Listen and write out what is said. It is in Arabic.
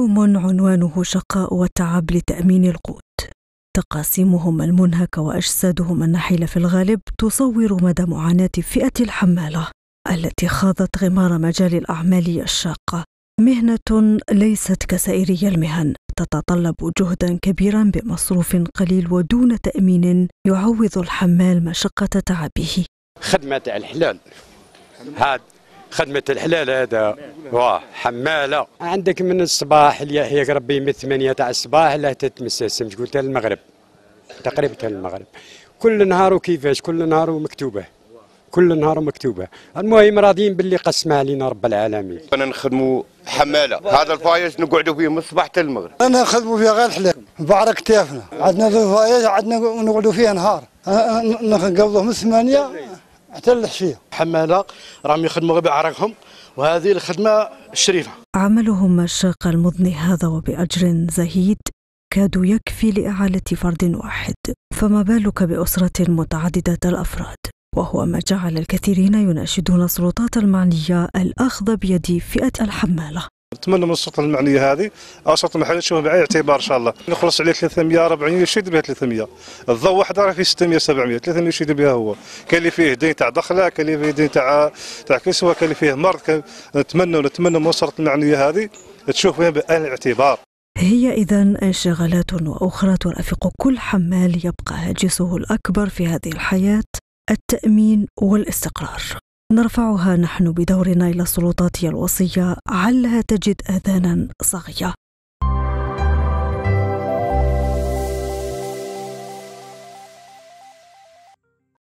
يوم عنوانه شقاء وتعب لتأمين القوت تقاسيمهم المنهكة وأجسادهم النحيلة في الغالب تصور مدى معاناة فئة الحمالة التي خاضت غمار مجال الأعمال الشاقة مهنة ليست كسائري المهن تتطلب جهدا كبيرا بمصروف قليل ودون تأمين يعوض الحمال مشقة تعبه خدمة الحلال هذا خدمة الحلال هذا واه حمالة عندك من الصباح اللي هي ربي من الثمانية تاع الصباح لا تتمسى السمج قلت المغرب تقريبا المغرب كل نهار وكيفاش كل نهار ومكتوبه كل نهار مكتوبه المهم راضيين باللي قسمها علينا رب العالمين انا نخدموا حماله هذا الفايز نقعدوا فيه من الصباح حتى المغرب انا نخدموا فيه غير الحلال بعرك كتافنا عندنا في الفايز عندنا نقعدوا فيه نهار أه، أه، نقضوه من الثمانيه حتى الحشيه الحماله راهم يخدموا غير بعرقهم وهذه الخدمه الشريفه عملهم الشاق المضني هذا وباجر زهيد كاد يكفي لاعاله فرد واحد فما بالك باسره متعدده الافراد وهو ما جعل الكثيرين يناشدون السلطات المعنيه الاخذ بيد فئه الحماله نتمنى من السلطه المعنيه هذه او آه، السلطه المحليه تشوفها بعين الاعتبار ان شاء الله نخلص عليه 300 400 شو يدير بها 300 الضوء واحد راه فيه 600 700 300 يشد يدير بها هو كاين اللي فيه دين تاع دخله كاين اللي فيه دين تاع تاع كسوه كاين اللي فيه مرض نتمنى نتمنى من السلطه المعنيه هذه تشوفها بعين الاعتبار هي إذا انشغالات وأخرى ترافق كل حمال يبقى هاجسه الأكبر في هذه الحياة التأمين والاستقرار نرفعها نحن بدورنا إلى السلطات الوصية علها تجد آذانا صاغية